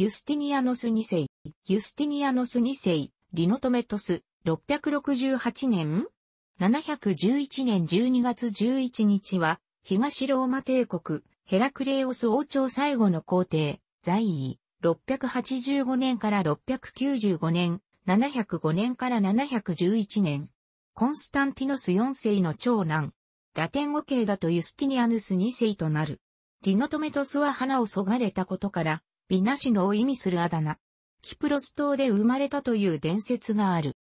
ユスティニアノス2世、ユスティニアノス2世、リノトメトス、668年 ?711 年12月11日は、東ローマ帝国、ヘラクレオス王朝最後の皇帝、在位、685年から695年、705年から711年。コンスタンティノス4世の長男、ラテン語系だとユスティニアヌス2世となる。リノトメトスは花をそがれたことから、美なしのを意味するあだ名。キプロス島で生まれたという伝説がある。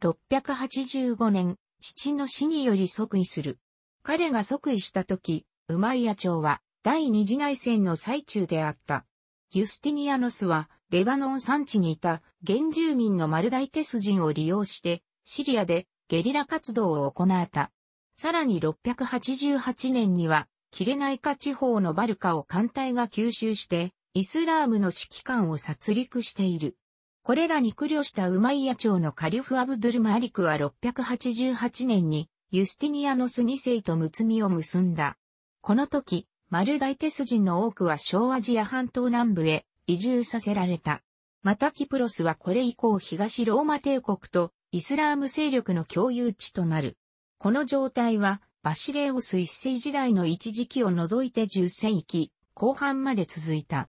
685年、父の死により即位する。彼が即位した時、ウマイア朝は第二次内戦の最中であった。ユスティニアノスはレバノン山地にいた原住民のマルダイテス人を利用してシリアでゲリラ活動を行った。さらに688年にはキレナイカ地方のバルカを艦隊が吸収してイスラームの指揮官を殺戮している。これらに苦慮したウマイヤ朝のカリフ・アブドゥル・マリクは688年にユスティニアノス2世とつみを結んだ。この時、マルダイテス人の多くは小アジア半島南部へ移住させられた。またキプロスはこれ以降東ローマ帝国とイスラーム勢力の共有地となる。この状態はバシレオス一世時代の一時期を除いて10世紀後半まで続いた。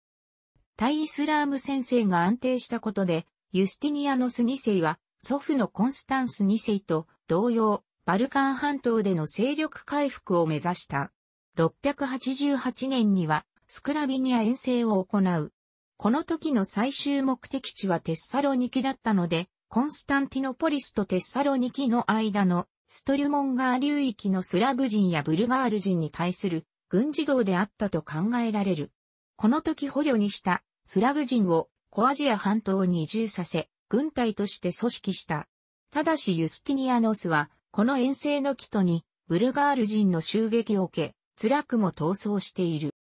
対イスラーム先生が安定したことで、ユスティニアノス2世は、祖父のコンスタンス2世と同様、バルカン半島での勢力回復を目指した。688年には、スクラビニア遠征を行う。この時の最終目的地はテッサロニキだったので、コンスタンティノポリスとテッサロニキの間のストリュモンガー流域のスラブ人やブルガール人に対する軍事道であったと考えられる。この時捕虜にしたスラブ人をコアジア半島に移住させ、軍隊として組織した。ただしユスティニアノスは、この遠征の帰途に、ブルガール人の襲撃を受け、辛くも逃走している。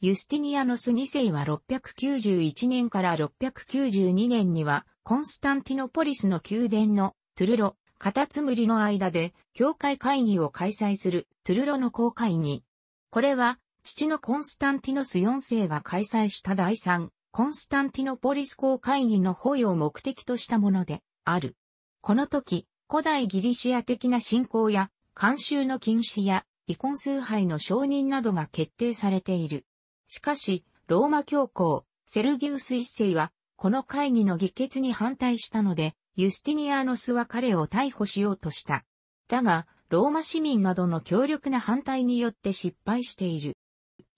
ユスティニアノス2世は691年から692年には、コンスタンティノポリスの宮殿のトゥルロ、カタツムリの間で、教会会議を開催するトゥルロの公会議。これは、父のコンスタンティノス4世が開催した第3コンスタンティノポリス公会議の保有を目的としたものである。この時、古代ギリシア的な信仰や、慣習の禁止や、遺婚崇拝の承認などが決定されている。しかし、ローマ教皇、セルギウス一世は、この会議の議決に反対したので、ユスティニアーノスは彼を逮捕しようとした。だが、ローマ市民などの強力な反対によって失敗している。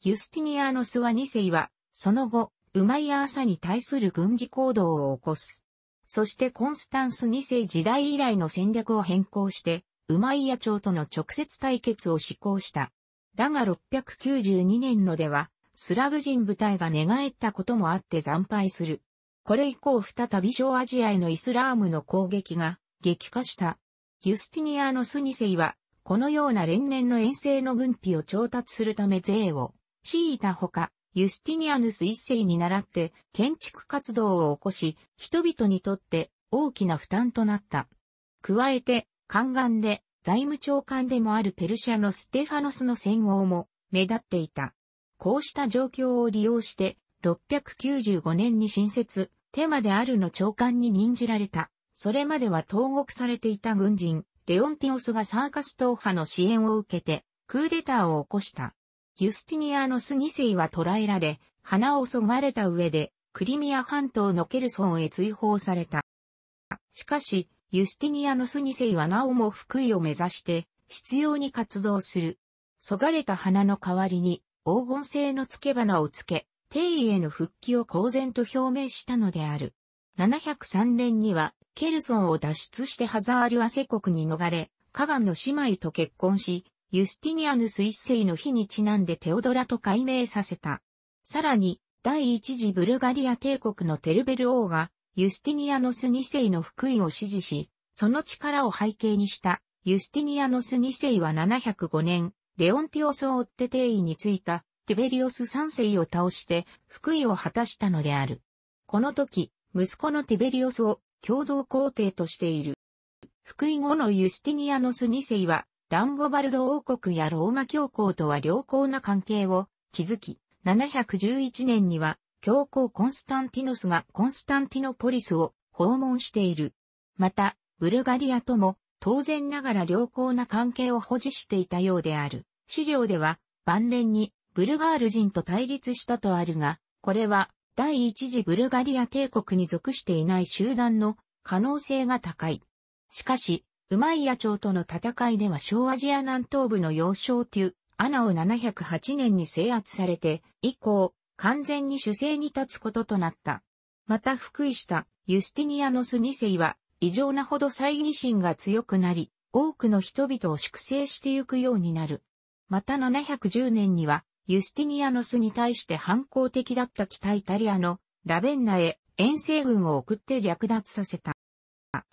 ユスティニアーノスは二世は、その後、ウマイアーサに対する軍事行動を起こす。そしてコンスタンス2世時代以来の戦略を変更して、ウマイヤ朝との直接対決を施行した。だが692年のでは、スラブ人部隊が寝返ったこともあって惨敗する。これ以降再び小アジアへのイスラームの攻撃が激化した。ユスティニアのノス2世は、このような連年の遠征の軍費を調達するため税を強いたほか、ユスティニアヌス一世に倣って建築活動を起こし、人々にとって大きな負担となった。加えて、宦官で財務長官でもあるペルシャのステファノスの戦王も目立っていた。こうした状況を利用して、695年に新設、テマであるの長官に任じられた。それまでは投獄されていた軍人、レオンティオスがサーカス党派の支援を受けて、クーデターを起こした。ユスティニアノス2世は捕らえられ、花をそがれた上で、クリミア半島のケルソンへ追放された。しかし、ユスティニアノス2世はなおも福井を目指して、必要に活動する。そがれた花の代わりに、黄金製の付け花をつけ、帝位への復帰を公然と表明したのである。703年には、ケルソンを脱出してハザールアセ国に逃れ、カガンの姉妹と結婚し、ユスティニアヌス一世の日にちなんでテオドラと改名させた。さらに、第一次ブルガリア帝国のテルベル王が、ユスティニアノス二世の福井を支持し、その力を背景にした、ユスティニアノス二世は705年、レオンティオスを追って帝位についた、ティベリオス三世を倒して、福井を果たしたのである。この時、息子のティベリオスを共同皇帝としている。福井後のユスティニアノス二世は、ランゴバルド王国やローマ教皇とは良好な関係を築き、711年には教皇コンスタンティノスがコンスタンティノポリスを訪問している。また、ブルガリアとも当然ながら良好な関係を保持していたようである。資料では、晩年にブルガール人と対立したとあるが、これは第一次ブルガリア帝国に属していない集団の可能性が高い。しかし、マイ谷朝との戦いでは小アジア南東部の要衝う、アナを708年に制圧されて、以降、完全に主勢に立つこととなった。また福井したユスティニアノス2世は、異常なほど猜疑心が強くなり、多くの人々を粛清してゆくようになる。また710年には、ユスティニアノスに対して反抗的だった北イタリアのラベンナへ遠征軍を送って略奪させた。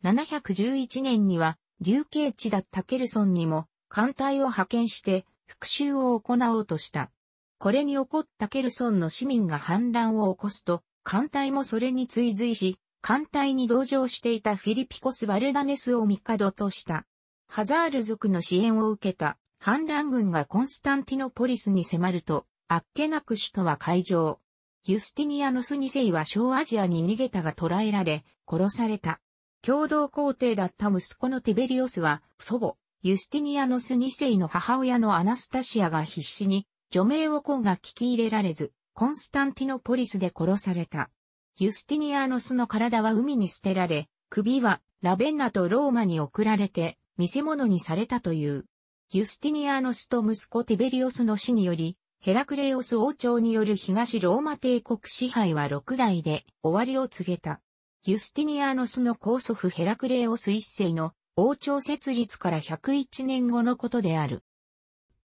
711年には流刑地だったケルソンにも艦隊を派遣して復讐を行おうとした。これに怒ったケルソンの市民が反乱を起こすと、艦隊もそれに追随し、艦隊に同乗していたフィリピコス・バルダネスを帝とした。ハザール族の支援を受けた反乱軍がコンスタンティノポリスに迫ると、あっけなく首都は海上。ユスティニアノス2世は小アジアに逃げたが捕らえられ、殺された。共同皇帝だった息子のティベリオスは、祖母、ユスティニアノス2世の母親のアナスタシアが必死に、除名を今が聞き入れられず、コンスタンティノポリスで殺された。ユスティニアノスの体は海に捨てられ、首はラベンナとローマに送られて、見せ物にされたという。ユスティニアノスと息子ティベリオスの死により、ヘラクレオス王朝による東ローマ帝国支配は6代で終わりを告げた。ユスティニアノスの高祖父ヘラクレオス一世の王朝設立から101年後のことである。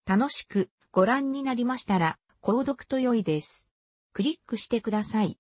楽しくご覧になりましたら、購読と良いです。クリックしてください。